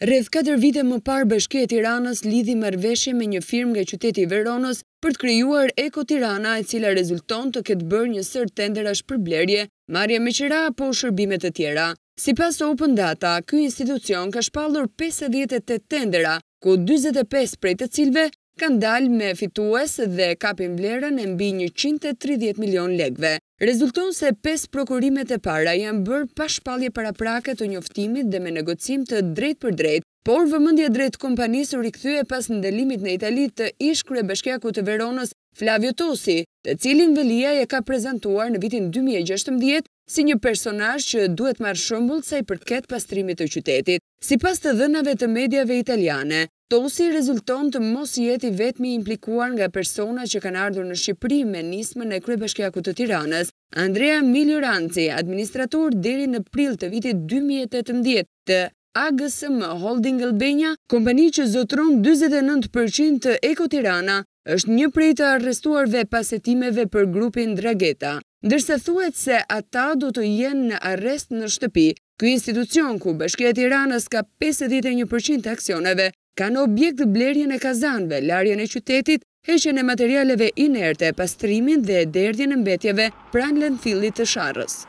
Rëth 4 vite më parë bëshke e Tiranës lidhi mërveshje me një firm nga qyteti Veronës për të krijuar Eko Tirana e cila rezulton të këtë bërë një sër tendera shpërblerje, marja me qëra apo shërbimet të tjera. Si pas Open Data, këj institucion ka shpallur 58 tendera, ku 25 prej të cilve kanë dalë me fitues dhe kapin vlerën e mbi 130 milion legve. Rezulton se 5 prokurimet e para janë bërë pa para prake të njoftimit dhe me negocim të drejt për drejt, por vëmëndje drejt kompanisë u rikthye pas ndëlimit në Itali të ish krye bashkjaku të Veronës Flavio Tosi, të cilin Velia e ka prezentuar në vitin 2016 si një personash që duhet marrë shumbull sa i përket pastrimit të qytetit. Si pas të dhënave të medjave italiane, Tosi rezulton të mos jeti vetëmi implikuar nga persona që kanë ardhur në Shqipëri me nismën e krybëshkjaku të tiranës. Andrea Miljuranci, administrator diri në pril të vitit 2018 të AGSM Holding Albania, kompani që zotron 29% të tirana, është një prej të arrestuarve pasetimeve për grupin Drageta. Ndërse thuet se ata do të jenë në arrest në shtëpi, këj institucion ku bëshkja tiranës ka 51% aksioneve, ka në objekt blerjen e kazanve, larjen e qytetit, heqen e materialeve inerte, pastrimin dhe derdjen e mbetjeve pran fillit të sharës.